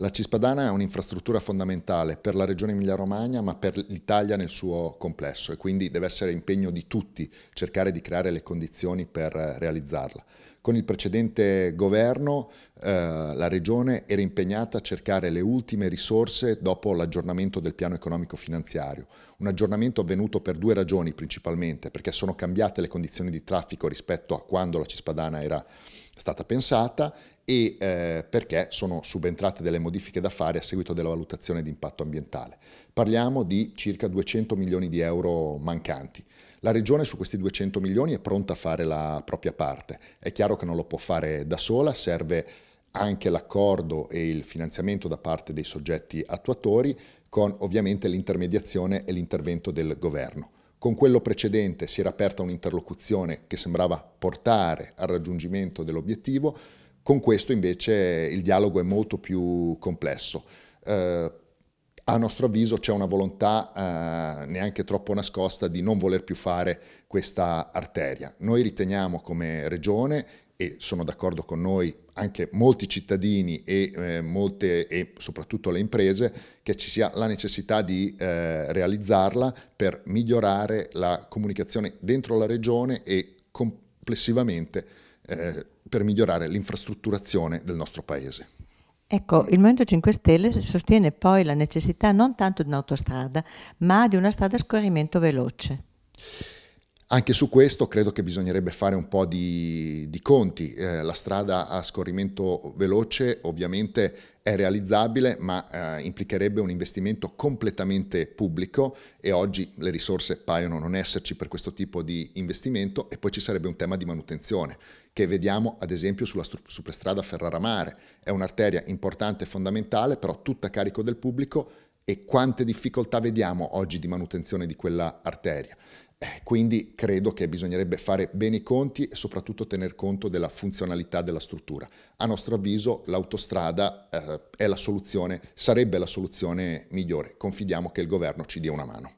La Cispadana è un'infrastruttura fondamentale per la regione Emilia-Romagna ma per l'Italia nel suo complesso e quindi deve essere impegno di tutti cercare di creare le condizioni per eh, realizzarla. Con il precedente governo eh, la regione era impegnata a cercare le ultime risorse dopo l'aggiornamento del piano economico finanziario. Un aggiornamento avvenuto per due ragioni principalmente, perché sono cambiate le condizioni di traffico rispetto a quando la Cispadana era stata pensata e eh, perché sono subentrate delle modifiche da fare a seguito della valutazione di impatto ambientale. Parliamo di circa 200 milioni di euro mancanti. La Regione su questi 200 milioni è pronta a fare la propria parte. È chiaro che non lo può fare da sola, serve anche l'accordo e il finanziamento da parte dei soggetti attuatori con ovviamente l'intermediazione e l'intervento del governo. Con quello precedente si era aperta un'interlocuzione che sembrava portare al raggiungimento dell'obiettivo, con questo invece il dialogo è molto più complesso. Eh, a nostro avviso c'è una volontà eh, neanche troppo nascosta di non voler più fare questa arteria. Noi riteniamo come regione e sono d'accordo con noi anche molti cittadini e, eh, molte, e, soprattutto le imprese, che ci sia la necessità di eh, realizzarla per migliorare la comunicazione dentro la regione e complessivamente eh, per migliorare l'infrastrutturazione del nostro paese. Ecco, il Movimento 5 Stelle sostiene poi la necessità non tanto di un'autostrada, ma di una strada a scorrimento veloce. Anche su questo credo che bisognerebbe fare un po' di, di conti. Eh, la strada a scorrimento veloce ovviamente è realizzabile, ma eh, implicherebbe un investimento completamente pubblico e oggi le risorse paiono non esserci per questo tipo di investimento e poi ci sarebbe un tema di manutenzione che vediamo ad esempio sulla superstrada Ferrara Mare. È un'arteria importante e fondamentale, però tutta a carico del pubblico e quante difficoltà vediamo oggi di manutenzione di quella arteria. Eh, quindi credo che bisognerebbe fare bene i conti e soprattutto tener conto della funzionalità della struttura. A nostro avviso l'autostrada eh, la soluzione, sarebbe la soluzione migliore. Confidiamo che il governo ci dia una mano.